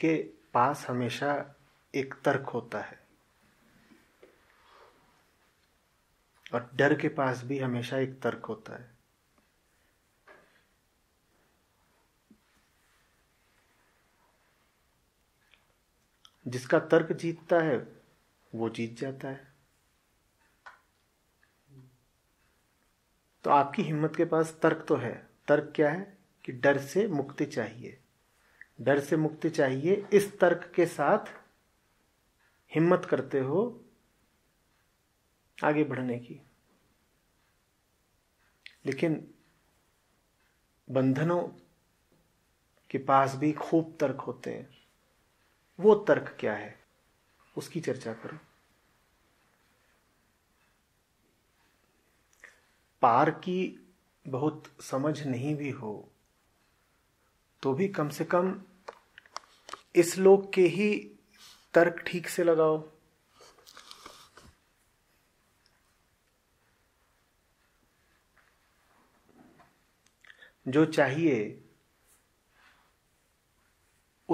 के पास हमेशा एक तर्क होता है और डर के पास भी हमेशा एक तर्क होता है जिसका तर्क जीतता है वो जीत जाता है तो आपकी हिम्मत के पास तर्क तो है तर्क क्या है कि डर से मुक्ति चाहिए डर से मुक्ति चाहिए इस तर्क के साथ हिम्मत करते हो आगे बढ़ने की लेकिन बंधनों के पास भी खूब तर्क होते हैं वो तर्क क्या है उसकी चर्चा करो पार की बहुत समझ नहीं भी हो तो भी कम से कम इस लोक के ही तर्क ठीक से लगाओ जो चाहिए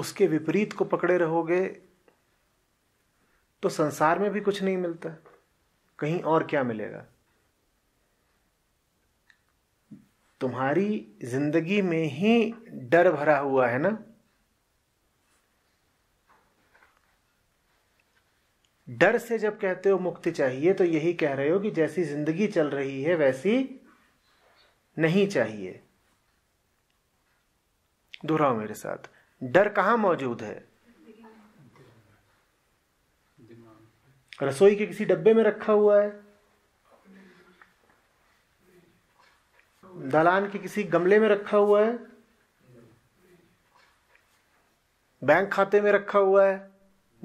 उसके विपरीत को पकड़े रहोगे तो संसार में भी कुछ नहीं मिलता कहीं और क्या मिलेगा तुम्हारी जिंदगी में ही डर भरा हुआ है ना डर से जब कहते हो मुक्ति चाहिए तो यही कह रहे हो कि जैसी जिंदगी चल रही है वैसी नहीं चाहिए दोहराओ मेरे साथ डर कहां मौजूद है रसोई के किसी डब्बे में रखा हुआ है दलान के किसी गमले में रखा हुआ है बैंक खाते में रखा हुआ है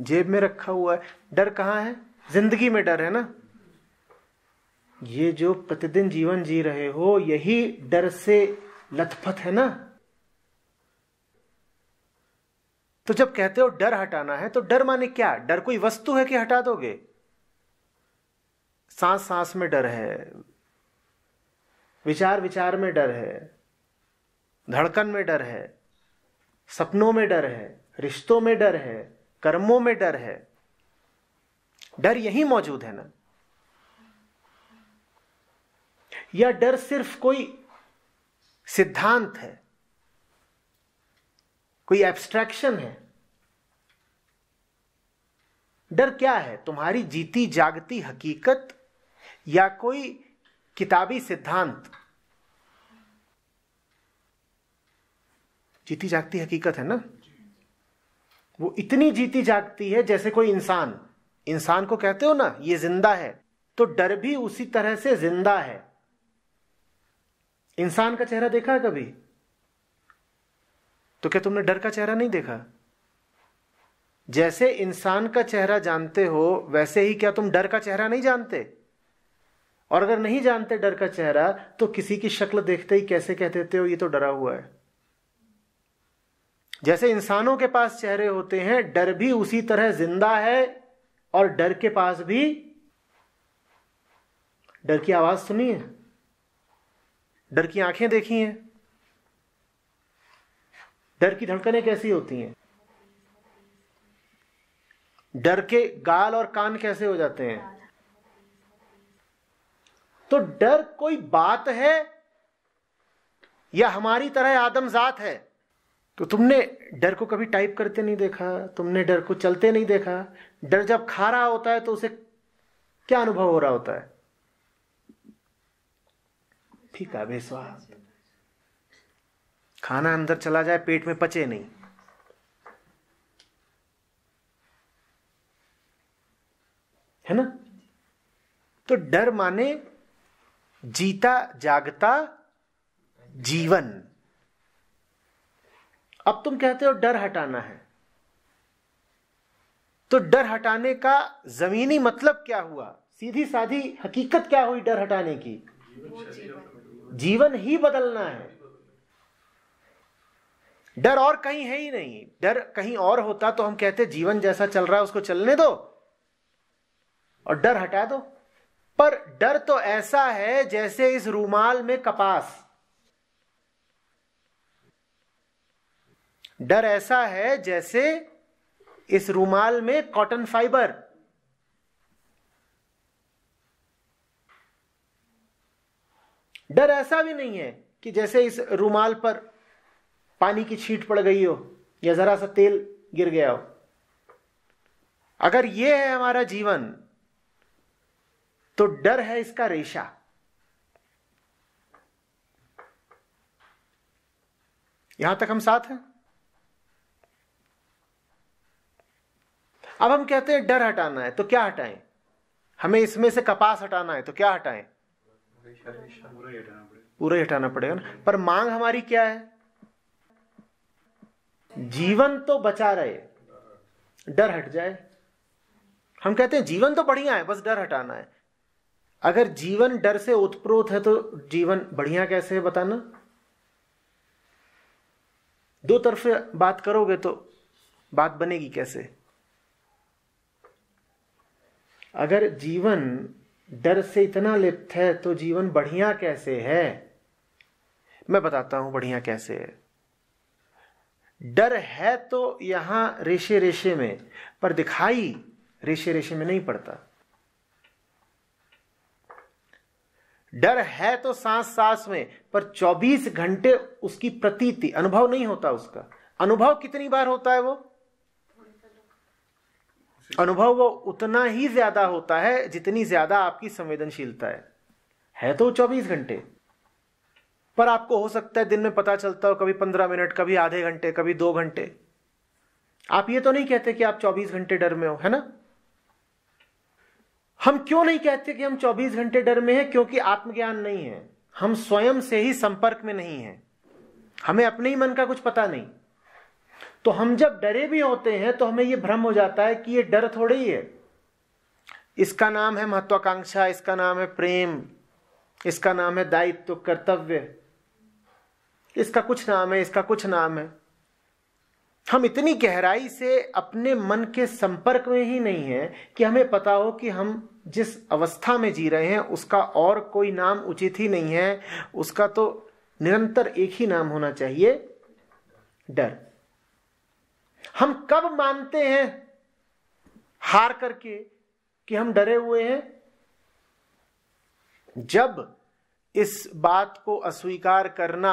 जेब में रखा हुआ है डर कहाँ है जिंदगी में डर है ना ये जो प्रतिदिन जीवन जी रहे हो यही डर से लथपथ है ना तो जब कहते हो डर हटाना है तो डर माने क्या डर कोई वस्तु है कि हटा दोगे सांस सांस में डर है विचार विचार में डर है धड़कन में डर है सपनों में डर है रिश्तों में डर है कर्मों में डर है डर यही मौजूद है ना या डर सिर्फ कोई सिद्धांत है कोई एब्स्ट्रैक्शन है डर क्या है तुम्हारी जीती जागती हकीकत या कोई किताबी सिद्धांत जीती जागती हकीकत है ना वो इतनी जीती जागती है जैसे कोई इंसान इंसान को कहते हो ना ये जिंदा है तो डर भी उसी तरह से जिंदा है इंसान का चेहरा देखा है कभी तो क्या तुमने डर का चेहरा नहीं देखा जैसे इंसान का चेहरा जानते हो वैसे ही क्या तुम डर का चेहरा नहीं जानते और अगर नहीं जानते डर का चेहरा तो किसी की शक्ल देखते ही कैसे कह देते हो ये तो डरा हुआ है जैसे इंसानों के पास चेहरे होते हैं डर भी उसी तरह जिंदा है और डर के पास भी डर की आवाज सुनी है डर की आंखें देखी हैं डर की धड़कनें कैसी होती हैं डर के गाल और कान कैसे हो जाते हैं तो डर कोई बात है या हमारी तरह आदमजात है तो तुमने डर को कभी टाइप करते नहीं देखा तुमने डर को चलते नहीं देखा डर जब खा रहा होता है तो उसे क्या अनुभव हो रहा होता है ठीक है बेस्वाद खाना अंदर चला जाए पेट में पचे नहीं है ना तो डर माने जीता जागता जीवन अब तुम कहते हो डर हटाना है तो डर हटाने का जमीनी मतलब क्या हुआ सीधी साधी हकीकत क्या हुई डर हटाने की जीवन, जीवन ही बदलना है डर और कहीं है ही नहीं डर कहीं और होता तो हम कहते जीवन जैसा चल रहा है उसको चलने दो और डर हटा दो पर डर तो ऐसा है जैसे इस रूमाल में कपास डर ऐसा है जैसे इस रूमाल में कॉटन फाइबर डर ऐसा भी नहीं है कि जैसे इस रूमाल पर पानी की छीट पड़ गई हो या जरा सा तेल गिर गया हो अगर यह है हमारा जीवन तो डर है इसका रेशा यहां तक हम साथ हैं अब हम कहते हैं डर हटाना है तो क्या हटाएं हमें इसमें से कपास हटाना है तो क्या हटाएं पूरा ही हटाना पड़ेगा ना पर मांग हमारी क्या है जीवन तो बचा रहे डर हट जाए हम कहते हैं जीवन तो बढ़िया है बस डर हटाना है अगर जीवन डर से उत्प्रोत है तो जीवन बढ़िया कैसे है बताना दो तरफे बात करोगे तो बात बनेगी कैसे अगर जीवन डर से इतना लिप्त है तो जीवन बढ़िया कैसे है मैं बताता हूं बढ़िया कैसे है डर है तो यहां रेशे रेशे में पर दिखाई रेशे रेशे में नहीं पड़ता डर है तो सांस सांस में पर 24 घंटे उसकी प्रतीति अनुभव नहीं होता उसका अनुभव कितनी बार होता है वो अनुभव वो उतना ही ज्यादा होता है जितनी ज्यादा आपकी संवेदनशीलता है है तो 24 घंटे पर आपको हो सकता है दिन में पता चलता हो कभी 15 मिनट कभी आधे घंटे कभी दो घंटे आप ये तो नहीं कहते कि आप 24 घंटे डर में हो है ना हम क्यों नहीं कहते कि हम 24 घंटे डर में हैं क्योंकि आत्मज्ञान नहीं है हम स्वयं से ही संपर्क में नहीं है हमें अपने ही मन का कुछ पता नहीं तो हम जब डरे भी होते हैं तो हमें ये भ्रम हो जाता है कि ये डर थोड़ा ही है इसका नाम है महत्वाकांक्षा इसका नाम है प्रेम इसका नाम है दायित्व तो कर्तव्य इसका कुछ नाम है इसका कुछ नाम है हम इतनी गहराई से अपने मन के संपर्क में ही नहीं है कि हमें पता हो कि हम जिस अवस्था में जी रहे हैं उसका और कोई नाम उचित ही नहीं है उसका तो निरंतर एक ही नाम होना चाहिए डर हम कब मानते हैं हार करके कि हम डरे हुए हैं जब इस बात को अस्वीकार करना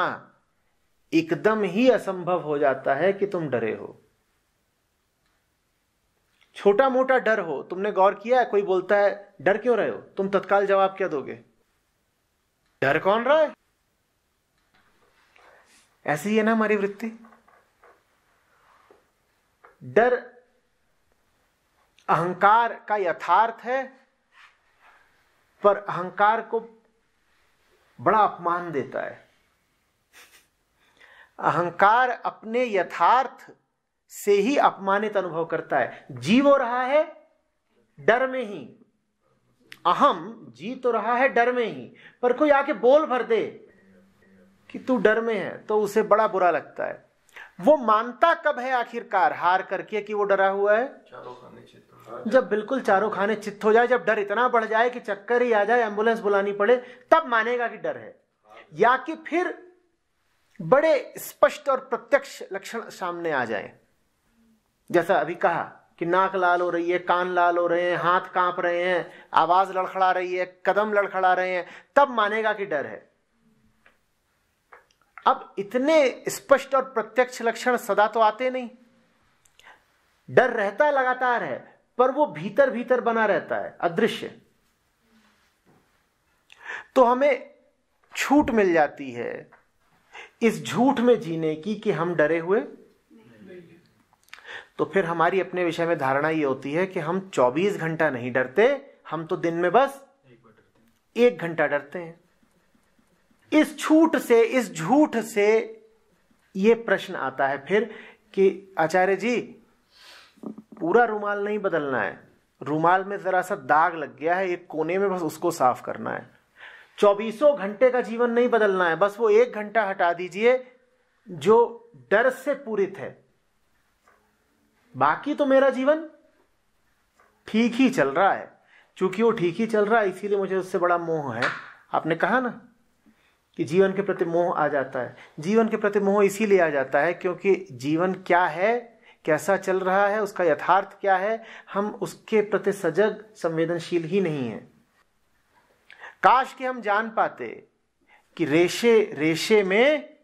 एकदम ही असंभव हो जाता है कि तुम डरे हो छोटा मोटा डर हो तुमने गौर किया है कोई बोलता है डर क्यों रहे हो तुम तत्काल जवाब क्या दोगे डर कौन रहा है ऐसी ही है ना हमारी वृत्ति डर अहंकार का यथार्थ है पर अहंकार को बड़ा अपमान देता है अहंकार अपने यथार्थ से ही अपमानित अनुभव करता है जी वो रहा है डर में ही अहम जी तो रहा है डर में ही पर कोई आके बोल भर दे कि तू डर में है तो उसे बड़ा बुरा लगता है वो मानता कब है आखिरकार हार करके कि वो डरा हुआ है जब बिल्कुल चारों खाने चित्त हो जाए जब डर इतना बढ़ जाए कि चक्कर ही आ जाए एम्बुलेंस बुलानी पड़े तब मानेगा कि डर है या कि फिर बड़े स्पष्ट और प्रत्यक्ष लक्षण सामने आ जाए जैसा अभी कहा कि नाक लाल हो रही है कान लाल हो रहे हैं हाथ कांप रहे हैं आवाज लड़खड़ा रही है कदम लड़खड़ा रहे हैं तब मानेगा कि डर है अब इतने स्पष्ट और प्रत्यक्ष लक्षण सदा तो आते नहीं डर रहता लगातार है पर वो भीतर भीतर बना रहता है अदृश्य तो हमें छूट मिल जाती है इस झूठ में जीने की कि हम डरे हुए तो फिर हमारी अपने विषय में धारणा ये होती है कि हम 24 घंटा नहीं डरते हम तो दिन में बस एक घंटा डरते हैं इस छूट से इस झूठ से ये प्रश्न आता है फिर कि आचार्य जी पूरा रुमाल नहीं बदलना है रुमाल में जरा सा दाग लग गया है एक कोने में बस उसको साफ करना है चौबीसों घंटे का जीवन नहीं बदलना है बस वो एक घंटा हटा दीजिए जो डर से पूरित है बाकी तो मेरा जीवन ठीक ही चल रहा है चूंकि वो ठीक ही चल रहा है इसीलिए मुझे उससे बड़ा मोह है आपने कहा ना कि जीवन के प्रति मोह आ जाता है जीवन के प्रति मोह इसीलिए आ जाता है क्योंकि जीवन क्या है कैसा चल रहा है उसका यथार्थ क्या है हम उसके प्रति सजग संवेदनशील ही नहीं है काश कि हम जान पाते कि रेशे रेशे में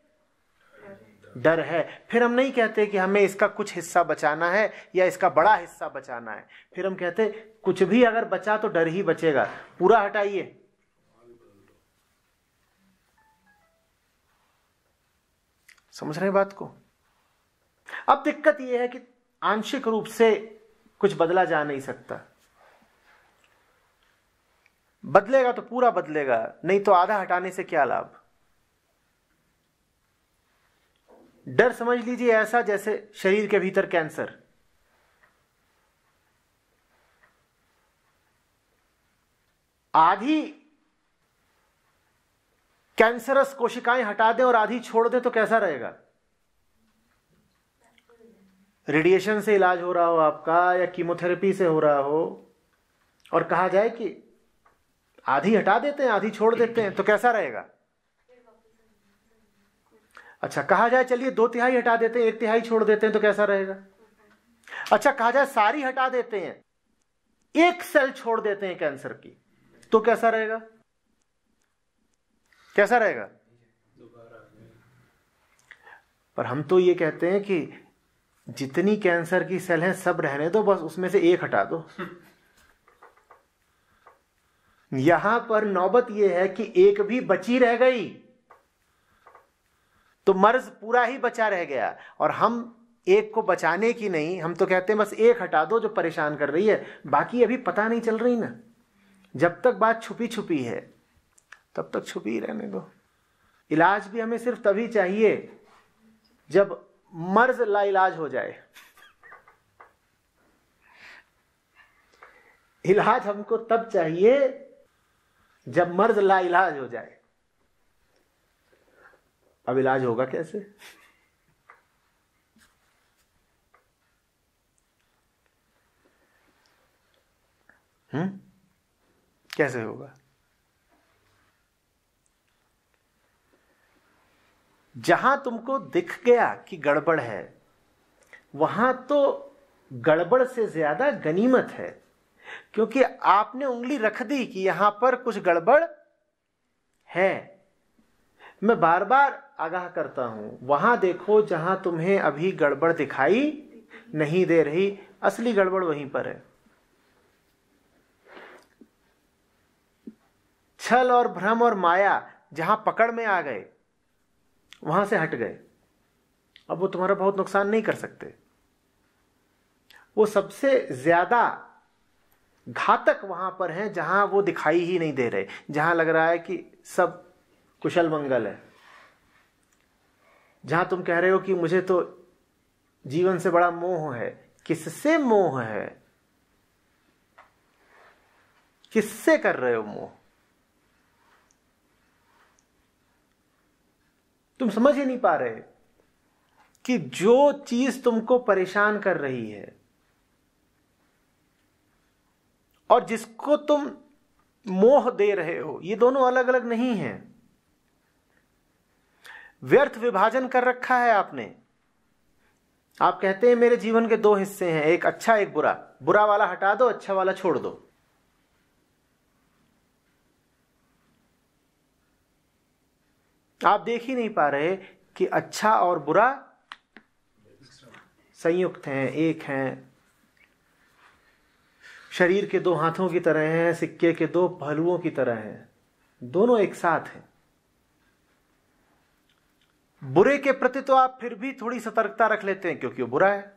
डर है फिर हम नहीं कहते कि हमें इसका कुछ हिस्सा बचाना है या इसका बड़ा हिस्सा बचाना है फिर हम कहते कुछ भी अगर बचा तो डर ही बचेगा पूरा हटाइए समझ रहे हैं बात को अब दिक्कत यह है कि आंशिक रूप से कुछ बदला जा नहीं सकता बदलेगा तो पूरा बदलेगा नहीं तो आधा हटाने से क्या लाभ डर समझ लीजिए ऐसा जैसे शरीर के भीतर कैंसर आधी कैंसरस कोशिकाएं हटा दें और आधी छोड़ दें तो कैसा रहेगा रेडिएशन से इलाज हो रहा हो आपका या कीमोथेरेपी से हो रहा हो और कहा जाए कि आधी हटा देते हैं आधी छोड़ देते हैं तो कैसा रहेगा अच्छा कहा जाए चलिए दो तिहाई हटा देते हैं एक तिहाई छोड़ देते हैं तो कैसा रहेगा अच्छा कहा जाए सारी हटा देते हैं एक सेल छोड़ देते हैं कैंसर की तो कैसा रहेगा कैसा रहेगा पर हम तो ये कहते हैं कि जितनी कैंसर की सेल हैं सब रहने दो बस उसमें से एक हटा दो यहां पर नौबत यह है कि एक भी बची रह गई तो मर्ज पूरा ही बचा रह गया और हम एक को बचाने की नहीं हम तो कहते हैं बस एक हटा दो जो परेशान कर रही है बाकी अभी पता नहीं चल रही ना जब तक बात छुपी छुपी है तब तक छुपी रहने दो इलाज भी हमें सिर्फ तभी चाहिए जब मर्ज लाइलाज हो जाए इलाज हमको तब चाहिए जब मर्ज लाइलाज हो जाए अब इलाज होगा कैसे हम्म कैसे होगा जहां तुमको दिख गया कि गड़बड़ है वहां तो गड़बड़ से ज्यादा गनीमत है क्योंकि आपने उंगली रख दी कि यहां पर कुछ गड़बड़ है मैं बार बार आगाह करता हूं वहां देखो जहां तुम्हें अभी गड़बड़ दिखाई नहीं दे रही असली गड़बड़ वहीं पर है छल और भ्रम और माया जहां पकड़ में आ गए वहां से हट गए अब वो तुम्हारा बहुत नुकसान नहीं कर सकते वो सबसे ज्यादा घातक वहां पर हैं जहां वो दिखाई ही नहीं दे रहे जहां लग रहा है कि सब कुशल मंगल है जहां तुम कह रहे हो कि मुझे तो जीवन से बड़ा मोह है किससे मोह है किससे कर रहे हो मोह तुम समझ ही नहीं पा रहे कि जो चीज तुमको परेशान कर रही है और जिसको तुम मोह दे रहे हो ये दोनों अलग अलग नहीं हैं व्यर्थ विभाजन कर रखा है आपने आप कहते हैं मेरे जीवन के दो हिस्से हैं एक अच्छा एक बुरा बुरा वाला हटा दो अच्छा वाला छोड़ दो आप देख ही नहीं पा रहे कि अच्छा और बुरा संयुक्त हैं एक हैं शरीर के दो हाथों की तरह हैं सिक्के के दो पहलुओं की तरह हैं दोनों एक साथ हैं बुरे के प्रति तो आप फिर भी थोड़ी सतर्कता रख लेते हैं क्योंकि वो बुरा है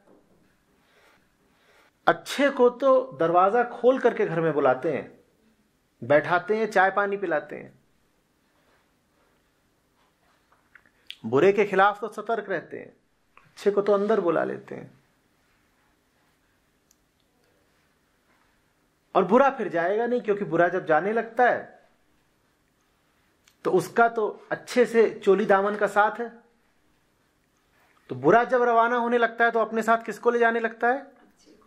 अच्छे को तो दरवाजा खोल करके घर में बुलाते हैं बैठाते हैं चाय पानी पिलाते हैं बुरे के खिलाफ तो सतर्क रहते हैं अच्छे को तो अंदर बुला लेते हैं और बुरा फिर जाएगा नहीं क्योंकि बुरा जब जाने लगता है तो उसका तो अच्छे से चोली दामन का साथ है तो बुरा जब रवाना होने लगता है तो अपने साथ किसको ले जाने लगता है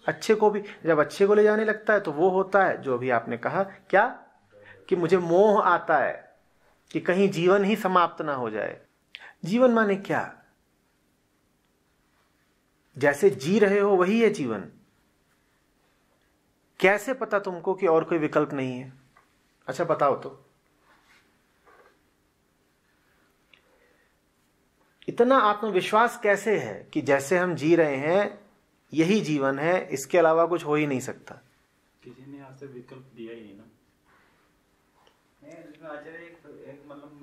अच्छे को भी जब अच्छे को ले जाने लगता है तो वो होता है जो अभी आपने कहा क्या कि मुझे मोह आता है कि कहीं जीवन ही समाप्त ना हो जाए जीवन माने क्या जैसे जी रहे हो वही है जीवन कैसे पता तुमको कि और कोई विकल्प नहीं है अच्छा बताओ तो इतना आत्मविश्वास कैसे है कि जैसे हम जी रहे हैं यही जीवन है इसके अलावा कुछ हो ही नहीं सकता किसी ने आज विकल्प दिया ही नहीं ना अच्छा मतलब तो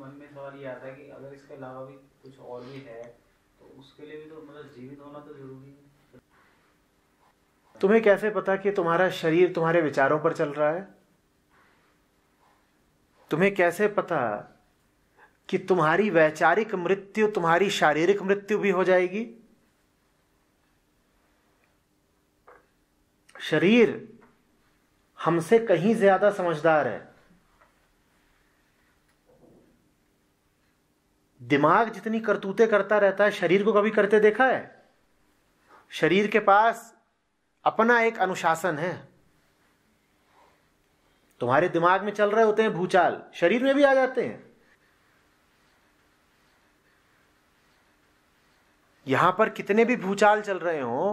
तो मतलब तो तुम्हें कैसे पता कि तुम्हारा शरीर तुम्हारे विचारों पर चल रहा है तुम्हें कैसे पता कि तुम्हारी वैचारिक मृत्यु तुम्हारी शारीरिक मृत्यु भी हो जाएगी शरीर हमसे कहीं ज्यादा समझदार है दिमाग जितनी करतूतें करता रहता है शरीर को कभी करते देखा है शरीर के पास अपना एक अनुशासन है तुम्हारे दिमाग में चल रहे होते हैं भूचाल शरीर में भी आ जाते हैं यहां पर कितने भी भूचाल चल रहे हो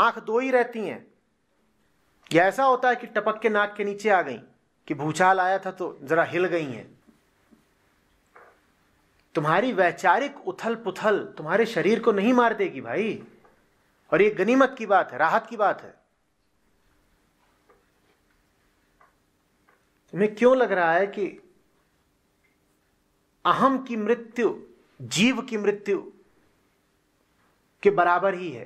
आंख दो ही रहती हैं या ऐसा होता है कि टपक के नाक के नीचे आ गई कि भूचाल आया था तो जरा हिल गई हैं तुम्हारी वैचारिक उथल पुथल तुम्हारे शरीर को नहीं मार देगी भाई और ये गनीमत की बात है राहत की बात है तुम्हें क्यों लग रहा है कि अहम की मृत्यु जीव की मृत्यु के बराबर ही है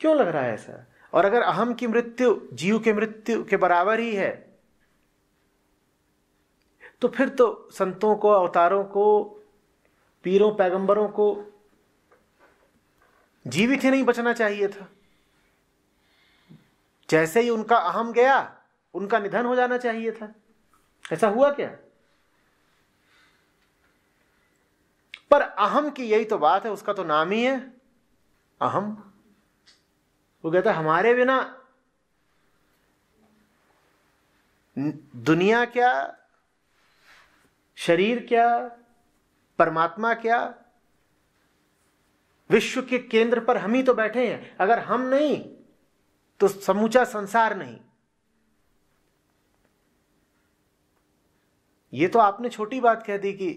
क्यों लग रहा है ऐसा और अगर अहम की मृत्यु जीव के मृत्यु के बराबर ही है तो फिर तो संतों को अवतारों को पीरों पैगंबरों को जीवित ही नहीं बचना चाहिए था जैसे ही उनका अहम गया उनका निधन हो जाना चाहिए था ऐसा हुआ क्या पर अहम की यही तो बात है उसका तो नाम ही है अहम वो कहता हमारे बिना दुनिया क्या शरीर क्या परमात्मा क्या विश्व के केंद्र पर हम ही तो बैठे हैं अगर हम नहीं तो समूचा संसार नहीं ये तो आपने छोटी बात कह दी कि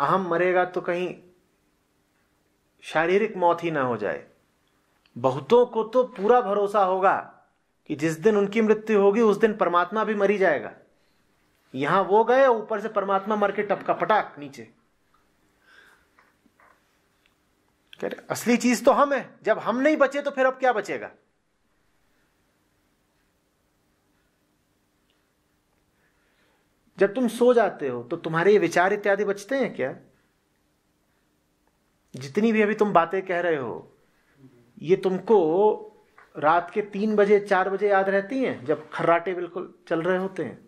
अहम मरेगा तो कहीं शारीरिक मौत ही ना हो जाए बहुतों को तो पूरा भरोसा होगा कि जिस दिन उनकी मृत्यु होगी उस दिन परमात्मा भी मरी जाएगा यहां वो गए ऊपर से परमात्मा मर के टपका पटाक नीचे कह रहे असली चीज तो हम है जब हम नहीं बचे तो फिर अब क्या बचेगा जब तुम सो जाते हो तो तुम्हारे ये विचार इत्यादि बचते हैं क्या जितनी भी अभी तुम बातें कह रहे हो ये तुमको रात के तीन बजे चार बजे याद रहती हैं जब खर्राटे बिल्कुल चल रहे होते हैं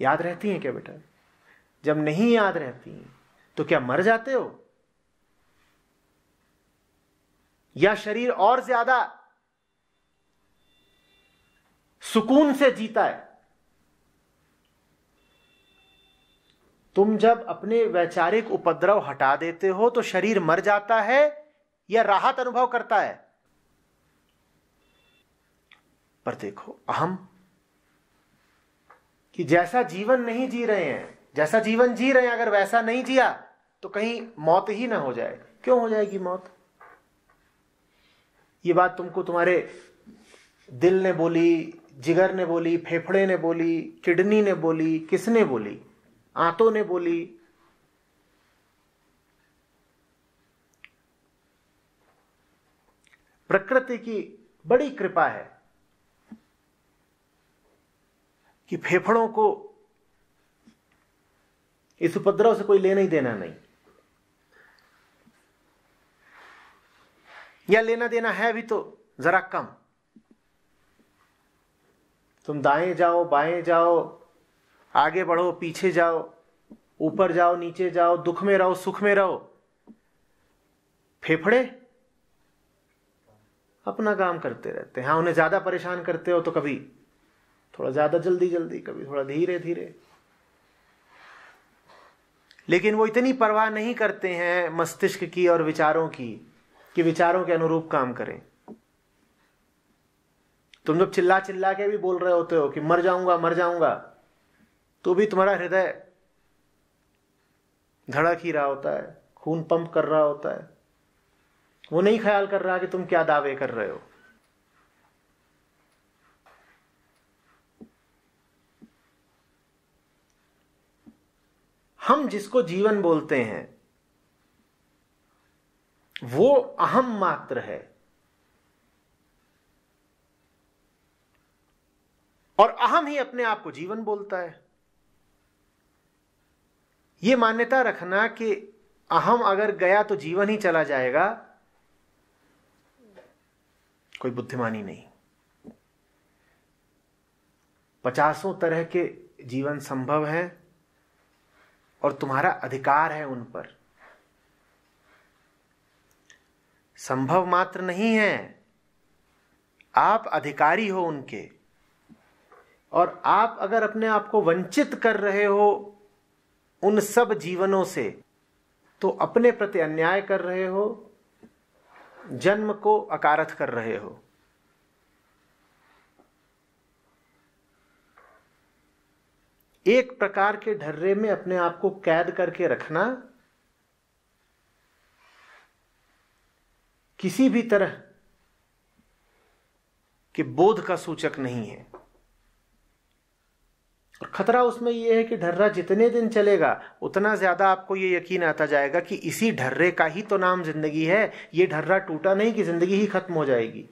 याद रहती हैं क्या बेटा जब नहीं याद रहती तो क्या मर जाते हो या शरीर और ज्यादा सुकून से जीता है तुम जब अपने वैचारिक उपद्रव हटा देते हो तो शरीर मर जाता है या राहत अनुभव करता है पर देखो अहम कि जैसा जीवन नहीं जी रहे हैं जैसा जीवन जी रहे हैं अगर वैसा नहीं जिया तो कहीं मौत ही ना हो जाए क्यों हो जाएगी मौत ये बात तुमको तुम्हारे दिल ने बोली जिगर ने बोली फेफड़े ने बोली किडनी ने बोली किसने बोली आंतों ने बोली प्रकृति की बड़ी कृपा है कि फेफड़ों को इस उपद्रव से कोई लेना ही देना नहीं या लेना देना है भी तो जरा कम तुम दाएं जाओ बाएं जाओ आगे बढ़ो पीछे जाओ ऊपर जाओ नीचे जाओ दुख में रहो सुख में रहो फेफड़े अपना काम करते रहते हैं हाँ उन्हें ज्यादा परेशान करते हो तो कभी थोड़ा ज्यादा जल्दी जल्दी कभी थोड़ा धीरे धीरे लेकिन वो इतनी परवाह नहीं करते हैं मस्तिष्क की और विचारों की कि विचारों के अनुरूप काम करें तुम जब चिल्ला चिल्ला के भी बोल रहे होते हो कि मर जाऊंगा मर जाऊंगा तो भी तुम्हारा हृदय धड़क ही रहा होता है खून पंप कर रहा होता है वो नहीं ख्याल कर रहा कि तुम क्या दावे कर रहे हो हम जिसको जीवन बोलते हैं वो अहम मात्र है और अहम ही अपने आप को जीवन बोलता है ये मान्यता रखना कि अहम अगर गया तो जीवन ही चला जाएगा कोई बुद्धिमानी नहीं पचासों तरह के जीवन संभव हैं और तुम्हारा अधिकार है उन पर संभव मात्र नहीं है आप अधिकारी हो उनके और आप अगर अपने आप को वंचित कर रहे हो उन सब जीवनों से तो अपने प्रति अन्याय कर रहे हो जन्म को अकारथ कर रहे हो एक प्रकार के ढर्रे में अपने आप को कैद करके रखना किसी भी तरह के बोध का सूचक नहीं है और खतरा उसमें यह है कि ढर्रा जितने दिन चलेगा उतना ज्यादा आपको यह यकीन आता जाएगा कि इसी ढर्रे का ही तो नाम जिंदगी है यह ढर्रा टूटा नहीं कि जिंदगी ही खत्म हो जाएगी